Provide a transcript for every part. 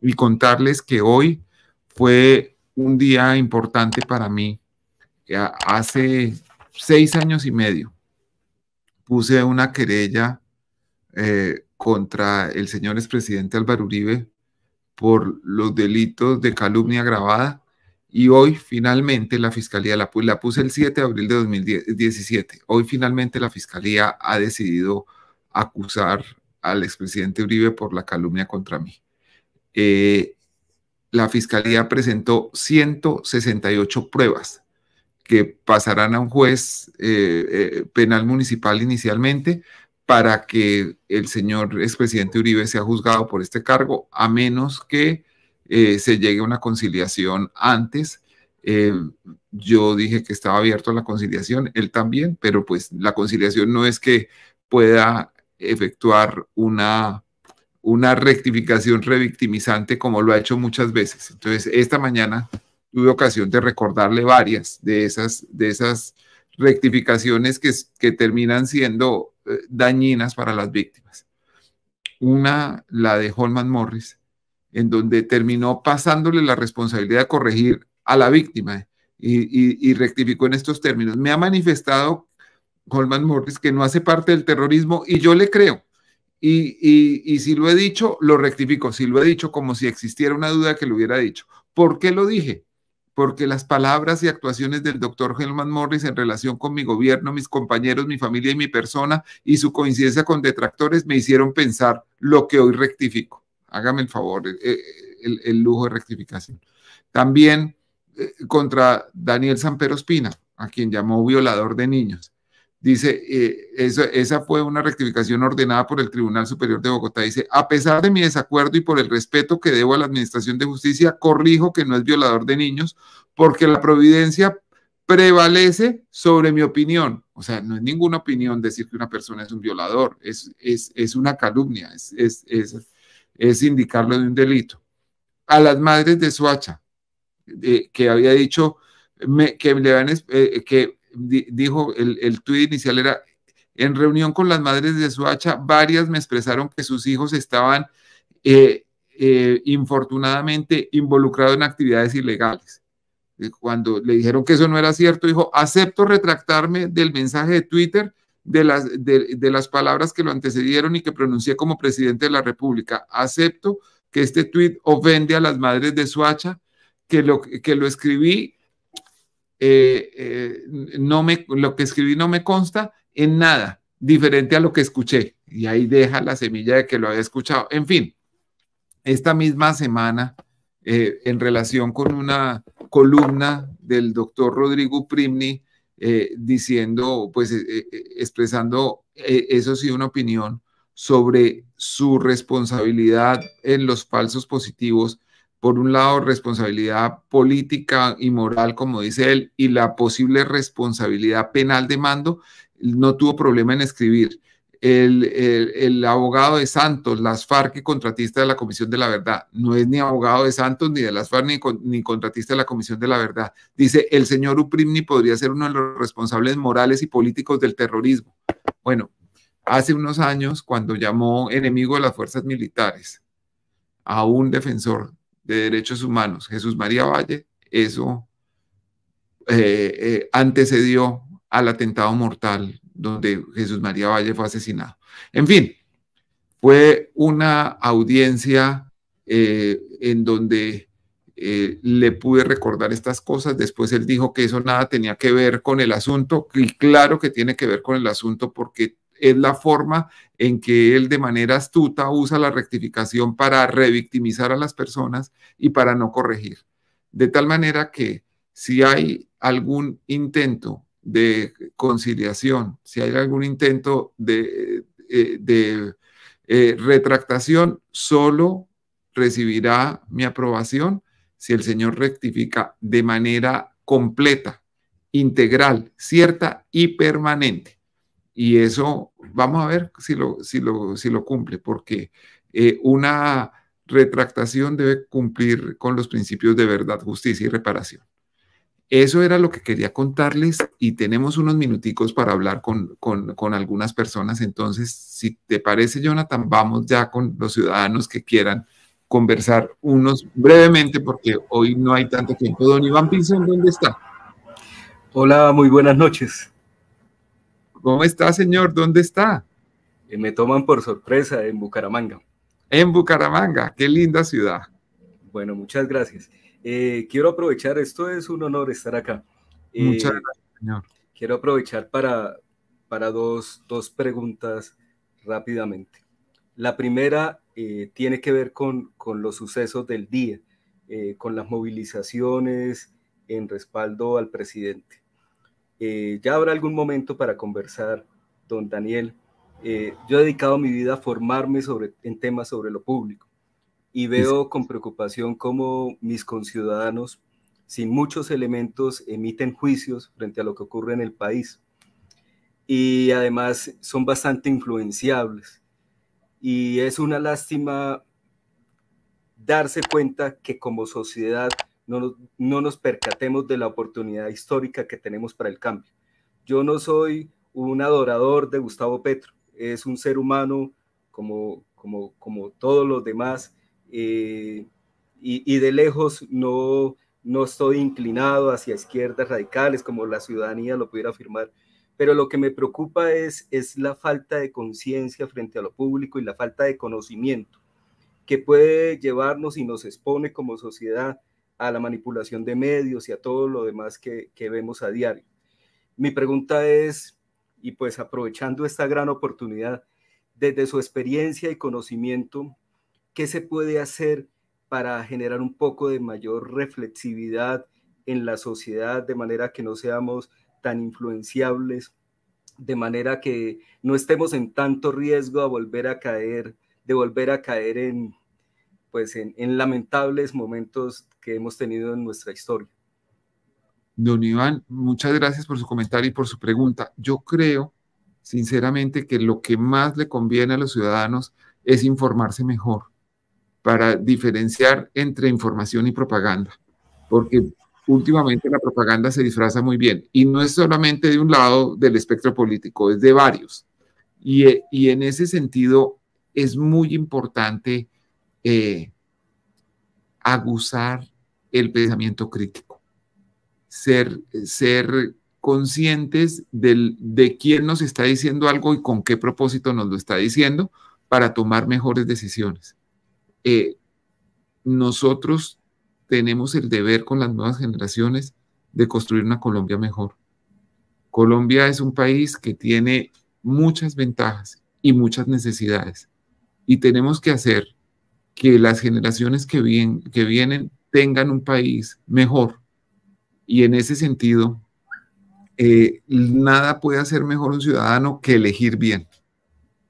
y contarles que hoy fue un día importante para mí. Eh, hace seis años y medio puse una querella eh, contra el señor expresidente Álvaro Uribe por los delitos de calumnia agravada y hoy finalmente la fiscalía la, la puse el 7 de abril de 2017. Hoy finalmente la fiscalía ha decidido acusar al expresidente Uribe por la calumnia contra mí. Eh, la Fiscalía presentó 168 pruebas que pasarán a un juez eh, eh, penal municipal inicialmente para que el señor expresidente Uribe sea juzgado por este cargo, a menos que se llegue a una conciliación antes. yo dije que estaba abierto a la conciliación, él también, pero pues la conciliación no es que pueda efectuar una una rectificación revictimizante como lo ha hecho muchas veces. Entonces, esta mañana tuve ocasión de recordarle varias de esas, de esas rectificaciones que, terminan siendo eh, dañinas para las víctimas. Una, la de Holman Morris, en donde terminó pasándole la responsabilidad de corregir a la víctima eh, y rectificó en estos términos. Me ha manifestado Holman Morris que no hace parte del terrorismo y yo le creo y, si lo he dicho, lo rectifico, si lo he dicho como si existiera una duda que lo hubiera dicho. ¿Por qué lo dije? Porque las palabras y actuaciones del doctor Helman Morris en relación con mi gobierno, mis compañeros, mi familia y mi persona y su coincidencia con detractores me hicieron pensar lo que hoy rectifico. Hágame el favor, eh, eh, el, lujo de rectificación. También eh, contra Daniel Sampero Espina, a quien llamó violador de niños dice, eh, esa fue una rectificación ordenada por el Tribunal Superior de Bogotá, dice, a pesar de mi desacuerdo y por el respeto que debo a la Administración de Justicia, corrijo que no es violador de niños, porque la providencia prevalece sobre mi opinión. O sea, no es ninguna opinión decir que una persona es un violador, es, es, una calumnia, es, es, indicarlo de un delito. A las madres de Suacha, eh, que había dicho que, le van, eh, que dijo, el, el tuit inicial era, en reunión con las madres de Suacha, varias me expresaron que sus hijos estaban eh, eh, infortunadamente involucrados en actividades ilegales. Eh, cuando le dijeron que eso no era cierto, dijo, acepto retractarme del mensaje de Twitter, de las, de, de las palabras que lo antecedieron y que pronuncié como presidente de la República. Acepto que este tuit ofende a las madres de Suacha, que lo, que lo escribí eh, eh, no me, lo que escribí no me consta en nada, diferente a lo que escuché. Y ahí deja la semilla de que lo había escuchado. En fin, esta misma semana, eh, en relación con una columna del doctor Rodrigo Primni, diciendo, pues expresando eso sí una opinión sobre su responsabilidad en los falsos positivos, por un lado, responsabilidad política y moral, como dice él, y la posible responsabilidad penal de mando, no tuvo problema en escribir. El, abogado de Santos, las FARC y contratista de la Comisión de la Verdad. No es ni abogado de Santos, ni de las FARC, ni, ni contratista de la Comisión de la Verdad. Dice, el señor Uprimni podría ser uno de los responsables morales y políticos del terrorismo. Bueno, hace unos años, cuando llamó enemigo de las fuerzas militares a un defensor de Derechos Humanos, Jesús María Valle, eso eh, eh, antecedió al atentado mortal donde Jesús María Valle fue asesinado. En fin, fue una audiencia eh, en donde le pude recordar estas cosas. Después él dijo que eso nada tenía que ver con el asunto y claro que tiene que ver con el asunto porque es la forma en que él de manera astuta usa la rectificación para revictimizar a las personas y para no corregir. De tal manera que si hay algún intento de conciliación, si hay algún intento de, eh, eh, retractación, solo recibirá mi aprobación si el Señor rectifica de manera completa, integral, cierta y permanente. Y eso vamos a ver si lo, si lo, si lo cumple, porque eh, una retractación debe cumplir con los principios de verdad, justicia y reparación. Eso era lo que quería contarles y tenemos unos minuticos para hablar con, con algunas personas. Entonces, si te parece, Jonathan, vamos ya con los ciudadanos que quieran conversar unos brevemente porque hoy no hay tanto tiempo. Don Iván Pinson, ¿dónde está? Hola, muy buenas noches. ¿Cómo está, señor? ¿Dónde está? me toman por sorpresa en Bucaramanga. En Bucaramanga, qué linda ciudad. Bueno, muchas gracias. Eh, quiero aprovechar, esto es un honor estar acá. Eh, muchas gracias, señor. Quiero aprovechar para, para dos, preguntas rápidamente. La primera eh, tiene que ver con, con, los sucesos del día, con las movilizaciones en respaldo al presidente. Eh, ya habrá algún momento para conversar, don Daniel. Eh, yo he dedicado mi vida a formarme en temas sobre lo público y veo con preocupación cómo mis conciudadanos, sin muchos elementos, emiten juicios frente a lo que ocurre en el país. Y además son bastante influenciables. Y es una lástima darse cuenta que como sociedad no, nos percatemos de la oportunidad histórica que tenemos para el cambio. Yo no soy un adorador de Gustavo Petro, es un ser humano como, como, como todos los demás eh, y, de lejos no, no estoy inclinado hacia izquierdas radicales como la ciudadanía lo pudiera afirmar, pero lo que me preocupa es, es la falta de conciencia frente a lo público y la falta de conocimiento que puede llevarnos y nos expone como sociedad a la manipulación de medios y a todo lo demás que, vemos a diario. Mi pregunta es, y pues aprovechando esta gran oportunidad, desde su experiencia y conocimiento, ¿qué se puede hacer para generar un poco de mayor reflexividad en la sociedad de manera que no seamos tan influenciables, de manera que no estemos en tanto riesgo a volver a caer, de volver a caer en, pues en lamentables momentos que hemos tenido en nuestra historia. Don Iván, muchas gracias por su comentario y por su pregunta. Yo creo, sinceramente, que lo que más le conviene a los ciudadanos es informarse mejor para diferenciar entre información y propaganda, porque últimamente la propaganda se disfraza muy bien y no es solamente de un lado del espectro político, es de varios. Y, en ese sentido es muy importante eh, aguzar el pensamiento crítico, ser, ser conscientes de quién nos está diciendo algo y con qué propósito nos lo está diciendo para tomar mejores decisiones. Eh, nosotros tenemos el deber con las nuevas generaciones de construir una Colombia mejor. Colombia es un país que tiene muchas ventajas y muchas necesidades y tenemos que hacer que las generaciones que, vienen, tengan un país mejor. Y en ese sentido, eh, nada puede hacer mejor un ciudadano que elegir bien,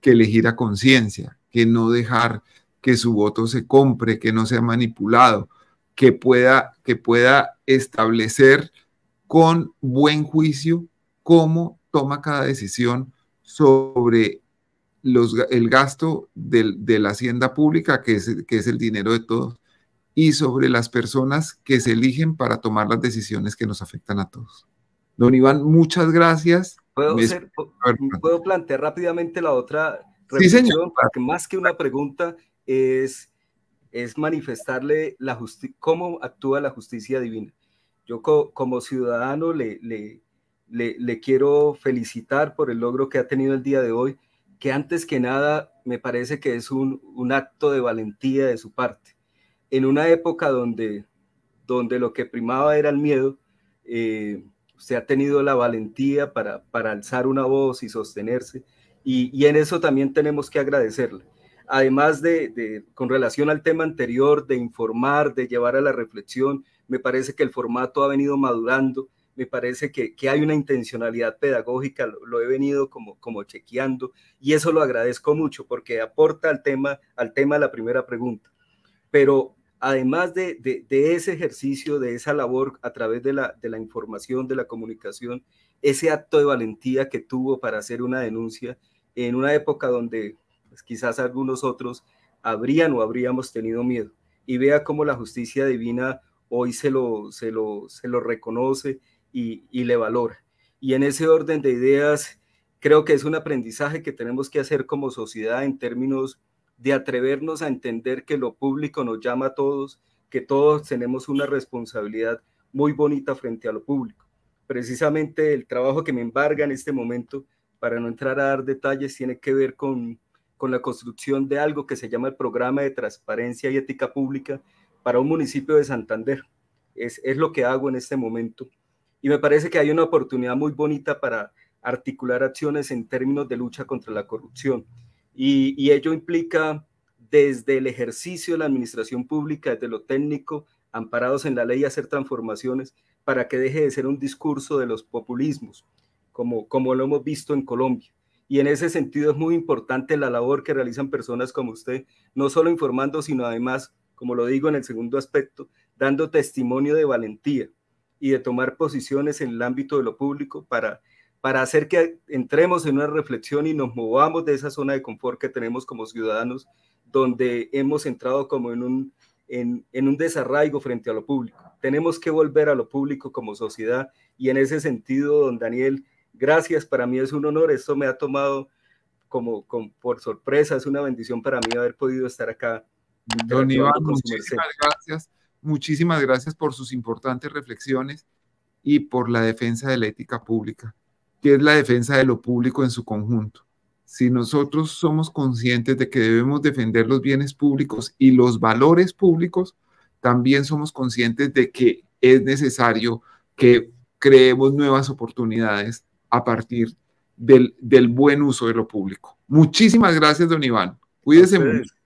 que elegir a conciencia, que no dejar que su voto se compre, que no sea manipulado, que pueda, que pueda establecer con buen juicio cómo toma cada decisión sobre el gasto de la hacienda pública, que es, que es el dinero de todos, y sobre las personas que se eligen para tomar las decisiones que nos afectan a todos. Don Iván, muchas gracias. ¿Puedo, plantear rápidamente la otra sí, señor. más que una pregunta es, es manifestarle la cómo actúa la justicia divina. Yo como ciudadano le, le, le quiero felicitar por el logro que ha tenido el día de hoy que antes que nada me parece que es un, acto de valentía de su parte. En una época donde, donde lo que primaba era el miedo, eh, se usted ha tenido la valentía para, para alzar una voz y sostenerse, y, en eso también tenemos que agradecerle. Además de, de, con relación al tema anterior, de informar, de llevar a la reflexión, me parece que el formato ha venido madurando me parece que, hay una intencionalidad pedagógica, lo, he venido como, como chequeando y eso lo agradezco mucho porque aporta al tema, al tema la primera pregunta. Pero además de, de, ese ejercicio, de esa labor a través de la, de la información, de la comunicación, ese acto de valentía que tuvo para hacer una denuncia en una época donde pues, quizás algunos otros habrían o habríamos tenido miedo. Y vea cómo la justicia divina hoy se lo, se lo, se lo reconoce y, le valora. Y en ese orden de ideas, creo que es un aprendizaje que tenemos que hacer como sociedad en términos de atrevernos a entender que lo público nos llama a todos, que todos tenemos una responsabilidad muy bonita frente a lo público. Precisamente el trabajo que me embarga en este momento, para no entrar a dar detalles, tiene que ver con, la construcción de algo que se llama el Programa de Transparencia y Ética Pública para un municipio de Santander. Es, es lo que hago en este momento y me parece que hay una oportunidad muy bonita para articular acciones en términos de lucha contra la corrupción. Y, ello implica desde el ejercicio de la administración pública, desde lo técnico, amparados en la ley, hacer transformaciones para que deje de ser un discurso de los populismos, como, como lo hemos visto en Colombia. Y en ese sentido es muy importante la labor que realizan personas como usted, no solo informando, sino además, como lo digo en el segundo aspecto, dando testimonio de valentía, y de tomar posiciones en el ámbito de lo público para, para hacer que entremos en una reflexión y nos movamos de esa zona de confort que tenemos como ciudadanos, donde hemos entrado como en un, en, un desarraigo frente a lo público. Tenemos que volver a lo público como sociedad y en ese sentido, don Daniel, gracias, para mí es un honor, esto me ha tomado como, por sorpresa, es una bendición para mí haber podido estar acá. Don Iván, muchísimas gracias muchísimas gracias por sus importantes reflexiones y por la defensa de la ética pública, que es la defensa de lo público en su conjunto. Si nosotros somos conscientes de que debemos defender los bienes públicos y los valores públicos, también somos conscientes de que es necesario que creemos nuevas oportunidades a partir del, buen uso de lo público. Muchísimas gracias, don Iván. Cuídese mucho.